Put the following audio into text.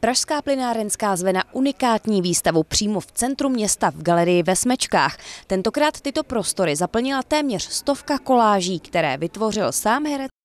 Pražská zve na unikátní výstavu přímo v centru města v galerii ve Smečkách. Tentokrát tyto prostory zaplnila téměř stovka koláží, které vytvořil sám herec